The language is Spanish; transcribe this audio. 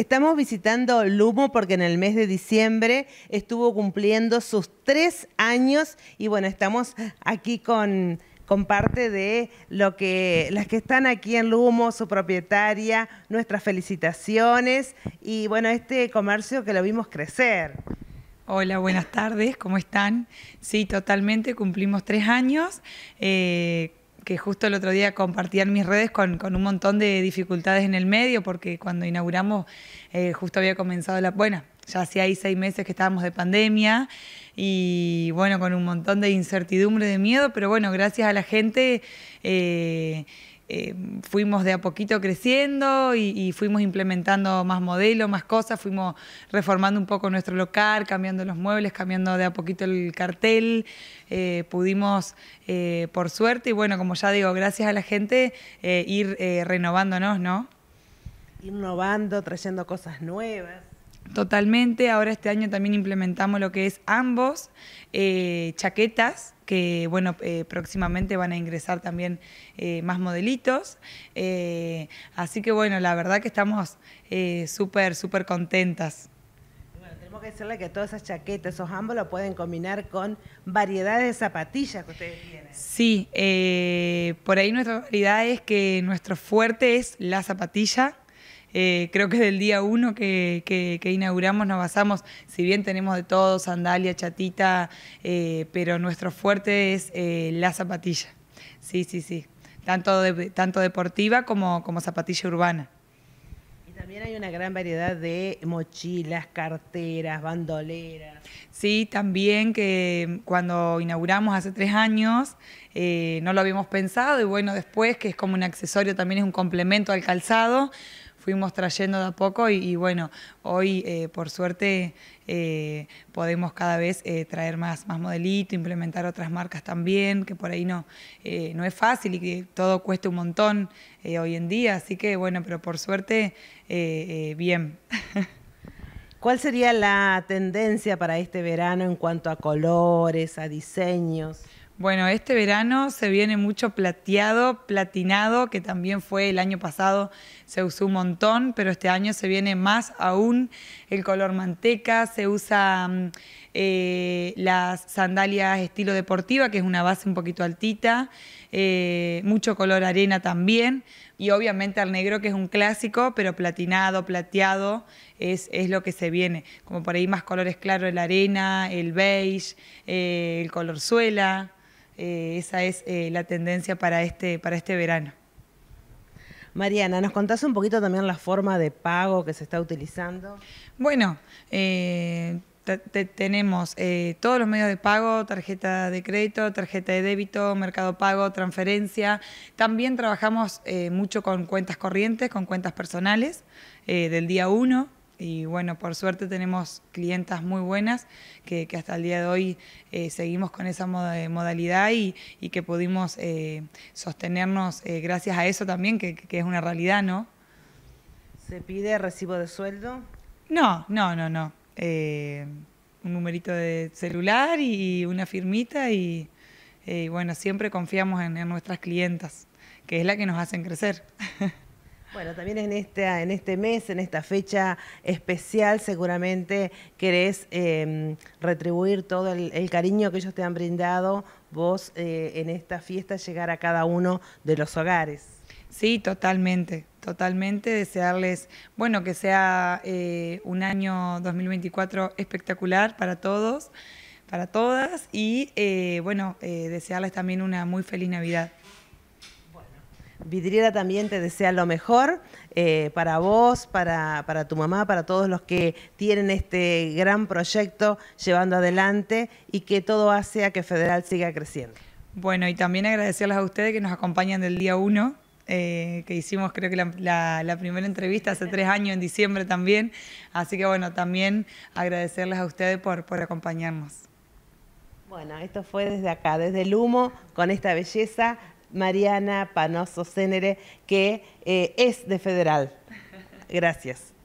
Estamos visitando Lumo porque en el mes de diciembre estuvo cumpliendo sus tres años y bueno, estamos aquí con, parte de lo que las que están aquí en Lumo, su propietaria, nuestras felicitaciones y bueno, este comercio que lo vimos crecer. Hola, buenas tardes, ¿cómo están? Sí, totalmente, cumplimos tres años. Eh, que justo el otro día compartían mis redes con, un montón de dificultades en el medio, porque cuando inauguramos eh, justo había comenzado la... Bueno, ya hacía ahí seis meses que estábamos de pandemia y bueno, con un montón de incertidumbre, de miedo, pero bueno, gracias a la gente eh, eh, fuimos de a poquito creciendo y, fuimos implementando más modelos, más cosas, fuimos reformando un poco nuestro local, cambiando los muebles, cambiando de a poquito el cartel, eh, pudimos, eh, por suerte, y bueno, como ya digo, gracias a la gente, ir renovándonos, ¿no? Innovando, trayendo cosas nuevas. Totalmente, ahora este año también implementamos lo que es ambos, chaquetas, que bueno, eh, próximamente van a ingresar también eh, más modelitos. Eh, así que bueno, la verdad que estamos súper, súper contentas. Bueno, tenemos que decirle que todas esas chaquetas, esos ambos lo pueden combinar con variedades de zapatillas que ustedes tienen. Sí, por ahí nuestra realidad es que nuestro fuerte es la zapatilla. Eh, creo que del día uno que, inauguramos nos basamos, si bien tenemos de todo, sandalia, chatita, eh, pero nuestro fuerte es eh, la zapatilla. Sí, sí, sí. Tanto, tanto deportiva como, como zapatilla urbana. Y También hay una gran variedad de mochilas, carteras, bandoleras. Sí, también que cuando inauguramos hace tres años no lo habíamos pensado y bueno, después que es como un accesorio, también es un complemento al calzado, fuimos trayendo de a poco y, bueno, hoy eh, por suerte eh, podemos cada vez eh, traer más, más modelito, implementar otras marcas también, que por ahí no, no es fácil y que todo cuesta un montón hoy en día, así que bueno, pero por suerte bien. ¿Cuál sería la tendencia para este verano en cuanto a colores, a diseños? Bueno, este verano se viene mucho plateado, platinado, que también fue el año pasado, se usó un montón, pero este año se viene más aún el color manteca, se usa mm, eh, las sandalias estilo deportiva, que es una base un poquito altita, eh, mucho color arena también, y obviamente al negro, que es un clásico, pero platinado, plateado, es, lo que se viene. Como por ahí más colores claros, el arena, el beige, eh, el color suela. Eh, esa es eh, la tendencia este, para este, verano. Mariana, ¿nos contás un poquito también la forma de pago que se está utilizando? Bueno, eh, tenemos todos los medios de pago, tarjeta de crédito, tarjeta de débito, mercado pago, transferencia. También trabajamos mucho con cuentas corrientes, con cuentas personales del día 1 y bueno, por suerte tenemos clientas muy buenas que, hasta el día de hoy eh, seguimos con esa eh, modalidad y, que pudimos eh, sostenernos gracias a eso también, que, es una realidad, ¿no? ¿Se pide recibo de sueldo? No, no, no, no. un numerito de celular y una firmita y, bueno, siempre confiamos en, en nuestras clientas, que es la que nos hacen crecer. Bueno, también en este, en este mes, en esta fecha especial, seguramente querés em, retribuir todo el, cariño que ellos te han brindado, vos eh, en esta fiesta, llegar a cada uno de los hogares. Sí, totalmente, totalmente. Desearles, bueno, que sea eh, un año 2024 espectacular para todos, para todas, y eh, bueno, desearles también una muy feliz Navidad. Vidriera también te desea lo mejor eh, para vos, para, tu mamá, para todos los que tienen este gran proyecto llevando adelante y que todo hace a que Federal siga creciendo. Bueno, y también agradecerles a ustedes que nos acompañan del día 1, eh, que hicimos creo que la, primera entrevista hace tres años, en diciembre también. Así que bueno, también agradecerles a ustedes por, por acompañarnos. Bueno, esto fue desde acá, desde el humo, con esta belleza Mariana Panoso Cénere, que eh, es de Federal. Gracias.